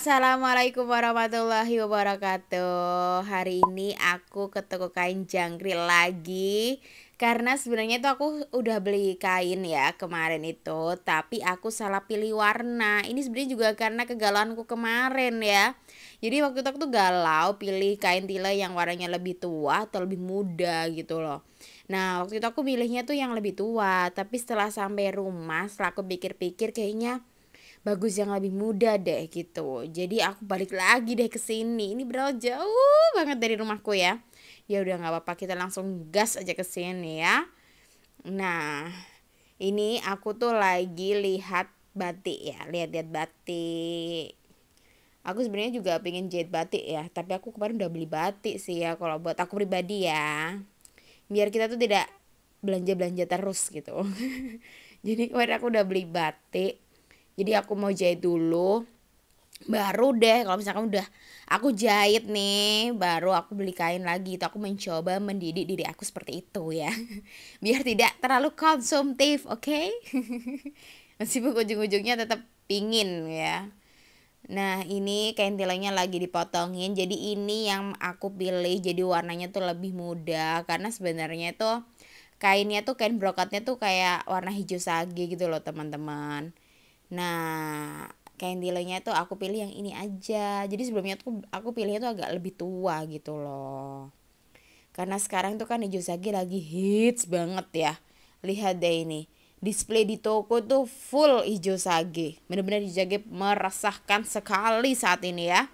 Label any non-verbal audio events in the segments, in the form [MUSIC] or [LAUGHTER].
Assalamualaikum warahmatullahi wabarakatuh Hari ini aku ke toko kain jangkrik lagi Karena sebenarnya itu aku udah beli kain ya kemarin itu Tapi aku salah pilih warna Ini sebenarnya juga karena kegalauanku kemarin ya Jadi waktu itu aku tuh galau pilih kain tila yang warnanya lebih tua atau lebih muda gitu loh Nah waktu itu aku pilihnya tuh yang lebih tua Tapi setelah sampai rumah setelah aku pikir-pikir kayaknya bagus yang lebih muda deh gitu jadi aku balik lagi deh ke sini ini berawal jauh banget dari rumahku ya ya udah nggak apa-apa kita langsung gas aja ke sini ya nah ini aku tuh lagi lihat batik ya lihat-lihat batik aku sebenarnya juga pengen jahit batik ya tapi aku kemarin udah beli batik sih ya kalau buat aku pribadi ya biar kita tuh tidak belanja belanja terus gitu [LAUGHS] jadi kemarin aku udah beli batik jadi aku mau jahit dulu baru deh kalau misalkan udah aku jahit nih baru aku beli kain lagi itu aku mencoba mendidik diri aku seperti itu ya [LAUGHS] biar tidak terlalu konsumtif oke okay? [LAUGHS] meskipun ujung-ujungnya tetap pingin ya Nah ini kain tilangnya lagi dipotongin Jadi ini yang aku pilih Jadi warnanya tuh lebih muda Karena sebenarnya tuh Kainnya tuh kain brokatnya tuh kayak warna hijau sage gitu loh teman-teman Nah, candlenya tuh aku pilih yang ini aja. Jadi sebelumnya tuh aku pilihnya tuh agak lebih tua gitu loh. Karena sekarang tuh kan Ijozaki lagi hits banget ya. Lihat deh ini. Display di toko tuh full hijau sage. Bener-bener hijau meresahkan sekali saat ini ya.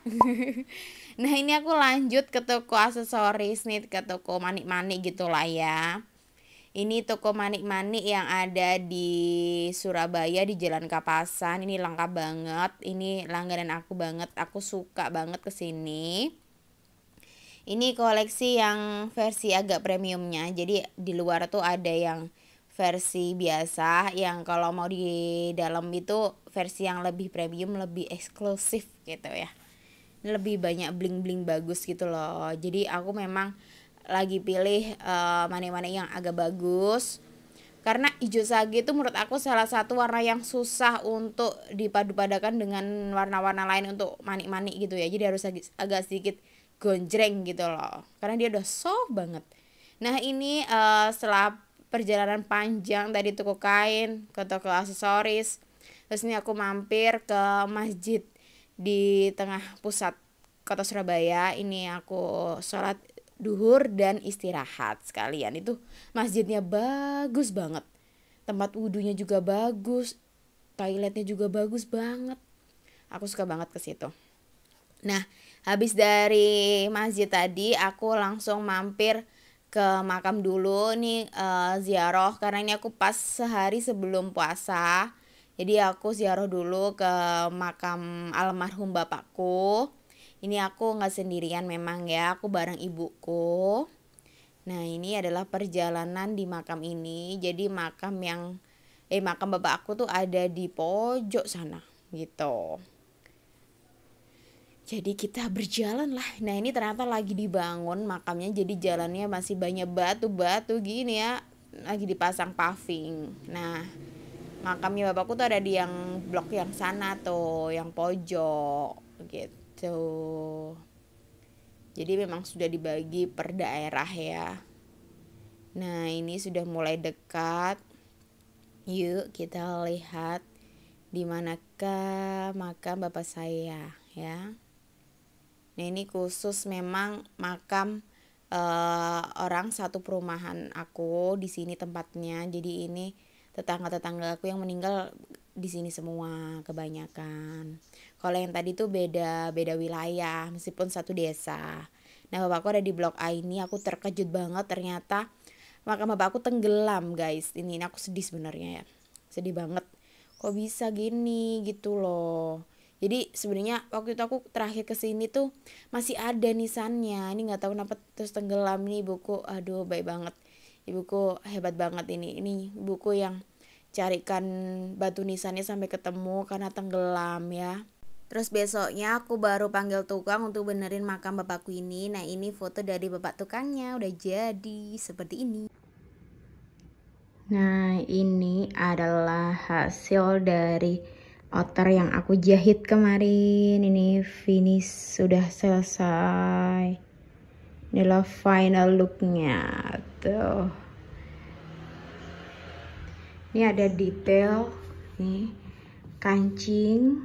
[LAUGHS] nah ini aku lanjut ke toko aksesoris nih, ke toko manik-manik gitu lah ya. Ini toko manik-manik yang ada di Surabaya di Jalan Kapasan. Ini lengkap banget. Ini langganan aku banget. Aku suka banget ke sini. Ini koleksi yang versi agak premiumnya. Jadi di luar tuh ada yang versi biasa yang kalau mau di dalam itu versi yang lebih premium lebih eksklusif gitu ya lebih banyak bling bling bagus gitu loh jadi aku memang lagi pilih uh, eh, mana uh, yang agak bagus karena hijau sage itu menurut aku salah satu warna yang susah untuk dipadu-padakan dengan warna-warna lain untuk manik-manik gitu ya jadi harus agak sedikit gonjreng gitu loh karena dia udah soft banget nah ini uh, setelah perjalanan panjang dari toko kain ke toko aksesoris terus ini aku mampir ke masjid di tengah pusat kota Surabaya ini aku sholat duhur dan istirahat sekalian itu masjidnya bagus banget tempat wudhunya juga bagus toiletnya juga bagus banget aku suka banget ke situ nah habis dari masjid tadi aku langsung mampir ke makam dulu nih uh, ziarah karena ini aku pas sehari sebelum puasa jadi aku ziarah dulu ke makam almarhum bapakku ini aku nggak sendirian memang ya, aku bareng ibuku. Nah, ini adalah perjalanan di makam ini. Jadi makam yang eh makam bapak aku tuh ada di pojok sana gitu. Jadi kita berjalan lah. Nah ini ternyata lagi dibangun makamnya jadi jalannya masih banyak batu-batu gini ya. Lagi dipasang paving. Nah makamnya bapakku tuh ada di yang blok yang sana tuh, yang pojok gitu gitu. Jadi memang sudah dibagi per daerah ya. Nah, ini sudah mulai dekat. Yuk kita lihat di manakah makam bapak saya ya. Nah, ini khusus memang makam uh, orang satu perumahan aku di sini tempatnya. Jadi ini tetangga-tetangga aku yang meninggal di sini semua kebanyakan. Kalau yang tadi tuh beda beda wilayah meskipun satu desa. Nah bapakku ada di blok A ini aku terkejut banget ternyata maka bapakku tenggelam guys. Ini, ini aku sedih sebenarnya ya. Sedih banget. Kok bisa gini gitu loh. Jadi sebenarnya waktu itu aku terakhir ke sini tuh masih ada nisannya. Ini nggak tahu kenapa terus tenggelam nih buku. Aduh, baik banget. Ibuku hebat banget ini. Ini buku yang carikan batu nisannya sampai ketemu karena tenggelam ya. Terus besoknya aku baru panggil tukang untuk benerin makam bapakku ini. Nah ini foto dari bapak tukangnya udah jadi seperti ini. Nah ini adalah hasil dari outer yang aku jahit kemarin. Ini finish sudah selesai. Inilah final looknya tuh ini ada detail nih kancing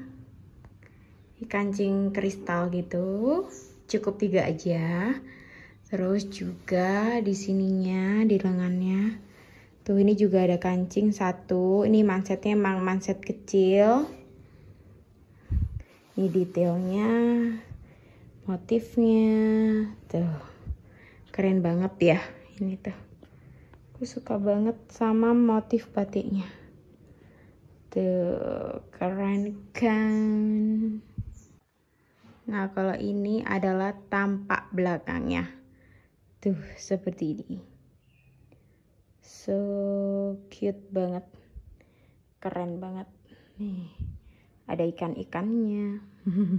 kancing kristal gitu cukup tiga aja terus juga di sininya di lengannya tuh ini juga ada kancing satu ini mansetnya emang manset kecil ini detailnya motifnya tuh keren banget ya ini tuh aku suka banget sama motif batiknya tuh keren kan nah kalau ini adalah tampak belakangnya tuh seperti ini so cute banget keren banget nih ada ikan-ikannya [LAUGHS]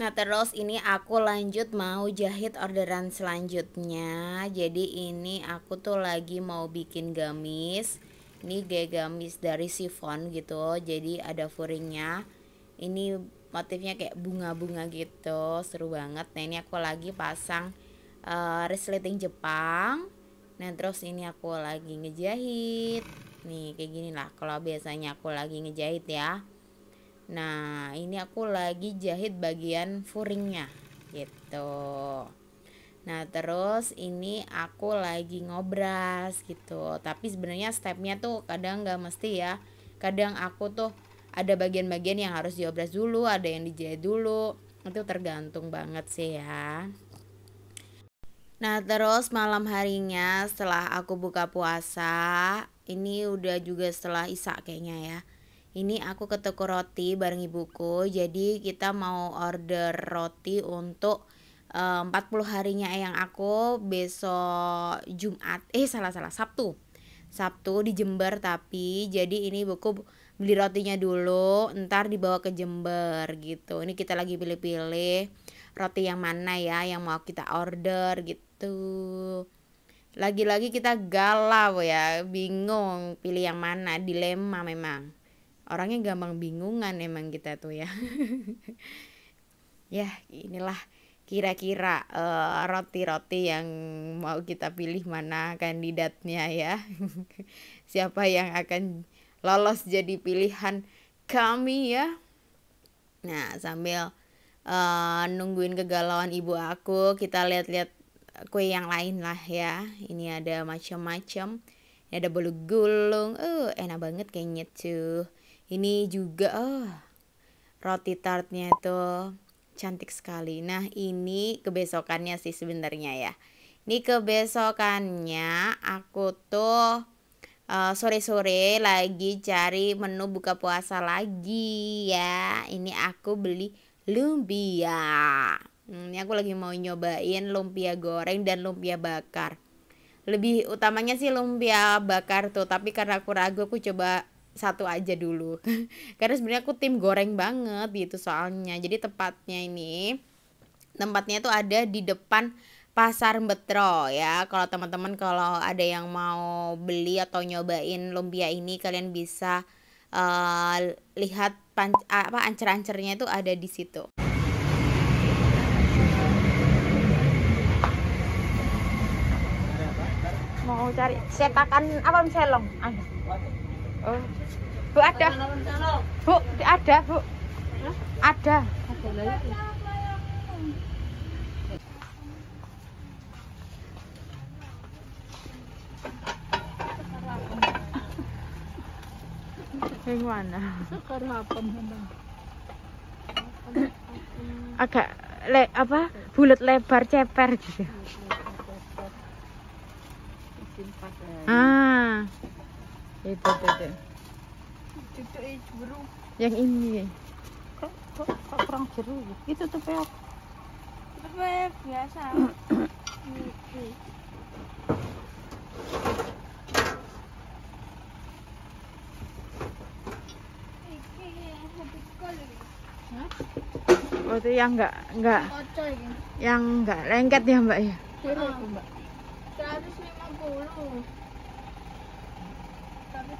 Nah terus ini aku lanjut mau jahit orderan selanjutnya Jadi ini aku tuh lagi mau bikin gamis Ini gaya gamis dari sifon gitu Jadi ada furingnya Ini motifnya kayak bunga-bunga gitu Seru banget Nah ini aku lagi pasang uh, resleting Jepang Nah terus ini aku lagi ngejahit Nih kayak gini lah Kalau biasanya aku lagi ngejahit ya Nah ini aku lagi jahit bagian furingnya gitu Nah terus ini aku lagi ngobras gitu Tapi sebenarnya stepnya tuh kadang gak mesti ya Kadang aku tuh ada bagian-bagian yang harus diobras dulu Ada yang dijahit dulu Itu tergantung banget sih ya Nah terus malam harinya setelah aku buka puasa Ini udah juga setelah isak kayaknya ya ini aku ke toko roti bareng ibuku. Jadi kita mau order roti untuk eh, empat puluh harinya yang aku besok Jumat eh salah salah Sabtu. Sabtu di Jember tapi jadi ini buku beli rotinya dulu ntar dibawa ke Jember gitu ini kita lagi pilih-pilih roti yang mana ya yang mau kita order gitu lagi-lagi kita galau ya bingung pilih yang mana dilema memang orangnya gampang bingungan emang kita tuh ya [LAUGHS] ya inilah kira-kira roti eh, roti-roti yang mau kita pilih mana kandidatnya ya [LAUGHS] siapa yang akan lolos jadi pilihan kami ya nah sambil uh, nungguin kegalauan ibu aku kita lihat-lihat kue yang lain lah ya ini ada macam-macam ada bolu gulung uh enak banget kayaknya tuh ini juga oh, roti tartnya itu cantik sekali. Nah, ini kebesokannya sih sebenarnya ya. Ini kebesokannya aku tuh eh, sore-sore uh, lagi cari menu buka puasa lagi ya. Ini aku beli lumpia. Hmm, ini aku lagi mau nyobain lumpia goreng dan lumpia bakar lebih utamanya sih lumpia bakar tuh tapi karena aku ragu aku coba satu aja dulu [LAUGHS] karena sebenarnya aku tim goreng banget gitu soalnya jadi tepatnya ini tempatnya tuh ada di depan pasar Betro ya kalau teman-teman kalau ada yang mau beli atau nyobain lumpia ini kalian bisa uh, lihat pan apa ancer-ancernya itu ada di situ mau cari cetakan apa misalnya Oh. Bu ada. Bu ada, Bu. Ada. Yang mana? Agak le apa? Bulat lebar ceper gitu. Itu, itu, itu. Cucuk jeru. Yang ini. Kok, kok, kurang jeru? Ya? Itu tuh peok. Itu peok biasa. Oh, itu yang enggak enggak yang enggak lengket ya, Mbak ya? Jeru, Mbak. 150.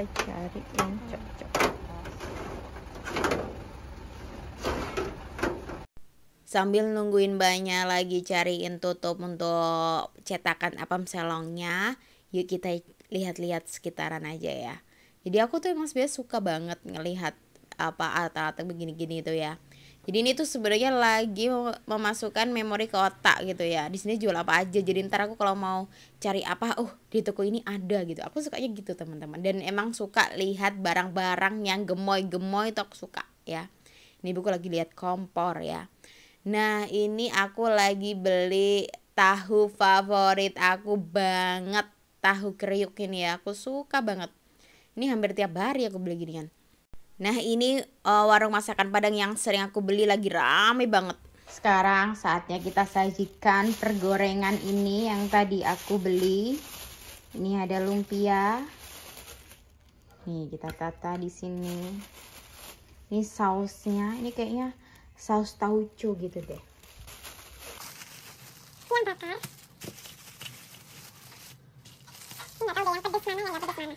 kita cari yang cocok sambil nungguin banyak lagi cariin tutup untuk cetakan apa selongnya yuk kita lihat-lihat sekitaran aja ya jadi aku tuh emang sebenernya suka banget ngelihat apa alat-alat begini-gini itu ya jadi ini tuh sebenarnya lagi memasukkan memori ke otak gitu ya. Di sini jual apa aja. Jadi ntar aku kalau mau cari apa, oh di toko ini ada gitu. Aku sukanya gitu teman-teman. Dan emang suka lihat barang-barang yang gemoy-gemoy itu aku suka ya. Ini buku lagi lihat kompor ya. Nah ini aku lagi beli tahu favorit aku banget tahu kriuk ini ya aku suka banget ini hampir tiap hari aku beli ginian Nah ini uh, warung masakan Padang yang sering aku beli lagi rame banget. Sekarang saatnya kita sajikan pergorengan ini yang tadi aku beli. Ini ada lumpia. Nih kita tata di sini. Ini sausnya, ini kayaknya saus tauco gitu deh. Ini yang bakar. Ini nggak yang pedes mana, ya, yang pedes mana.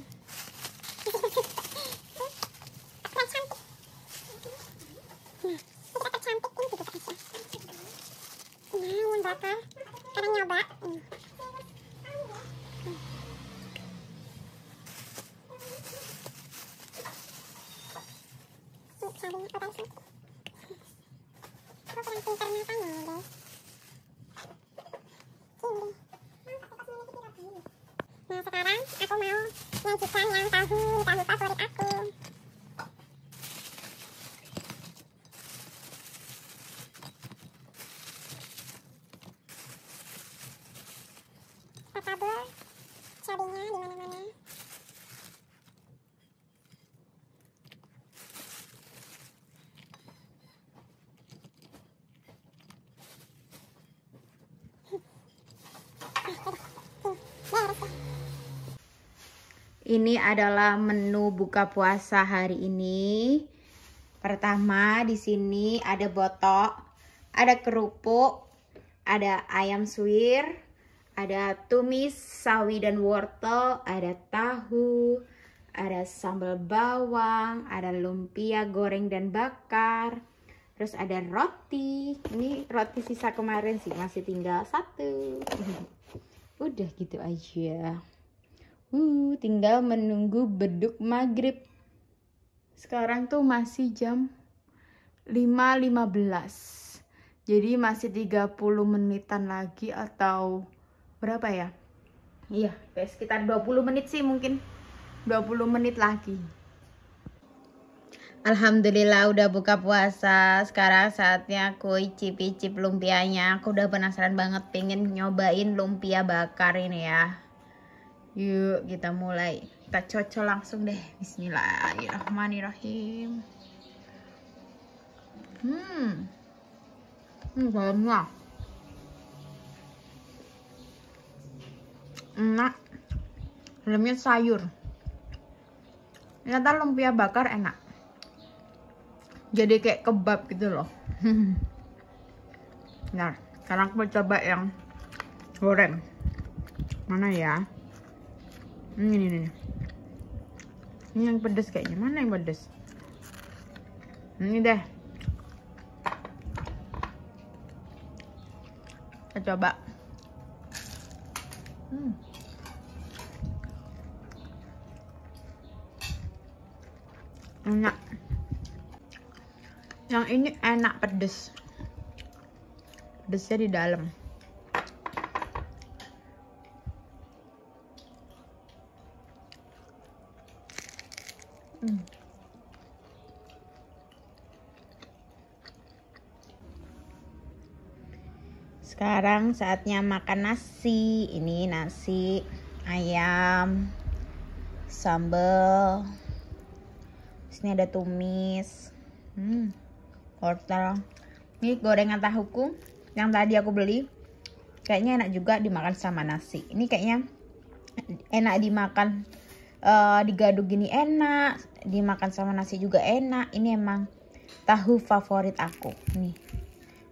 yang yang [LAUGHS] nah, tahu tahu favorit aku takabur cabenya ini adalah menu buka puasa hari ini. Pertama, di sini ada botok, ada kerupuk, ada ayam suwir, ada tumis sawi dan wortel, ada tahu, ada sambal bawang, ada lumpia goreng dan bakar, terus ada roti. Ini roti sisa kemarin sih, masih tinggal satu. [LAUGHS] Udah gitu aja. Uh, tinggal menunggu beduk maghrib. Sekarang tuh masih jam 5.15. Jadi masih 30 menitan lagi atau berapa ya? Iya, kayak sekitar 20 menit sih mungkin. 20 menit lagi. Alhamdulillah udah buka puasa. Sekarang saatnya aku icip-icip lumpianya. Aku udah penasaran banget pengen nyobain lumpia bakar ini ya. Yuk kita mulai. Kita cocok langsung deh. Bismillahirrahmanirrahim. Hmm. Hmm, dalamnya. Enak. Dalamnya sayur. Ternyata lumpia bakar enak. Jadi kayak kebab gitu loh. [LAUGHS] nah, sekarang aku coba yang goreng. Mana ya? ini, ini, ini. ini yang pedes kayaknya mana yang pedes ini deh kita coba hmm. enak yang ini enak pedes pedesnya di dalam Hmm. Sekarang saatnya makan nasi. Ini nasi ayam sambal. Sini ada tumis. Hmm, wortel. Ini gorengan tahuku yang tadi aku beli. Kayaknya enak juga dimakan sama nasi. Ini kayaknya enak dimakan uh, eh, digaduh gini enak dimakan sama nasi juga enak ini emang tahu favorit aku nih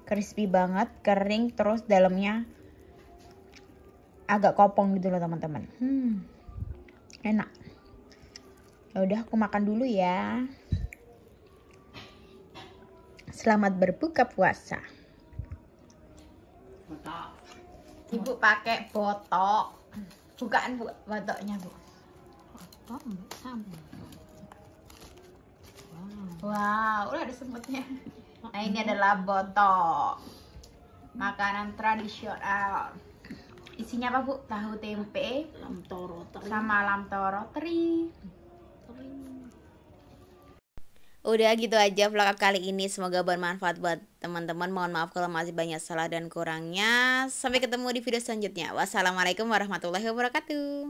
crispy banget kering terus dalamnya agak kopong gitu loh teman-teman hmm, enak ya udah aku makan dulu ya selamat berbuka puasa botok. ibu pakai botok bukaan bu botoknya bu wow. wow udah ada semutnya [LAUGHS] nah ini adalah botok makanan tradisional isinya apa bu tahu tempe lam toro teri. sama lam toro teri Udah gitu aja vlog kali ini Semoga bermanfaat buat teman-teman Mohon maaf kalau masih banyak salah dan kurangnya Sampai ketemu di video selanjutnya Wassalamualaikum warahmatullahi wabarakatuh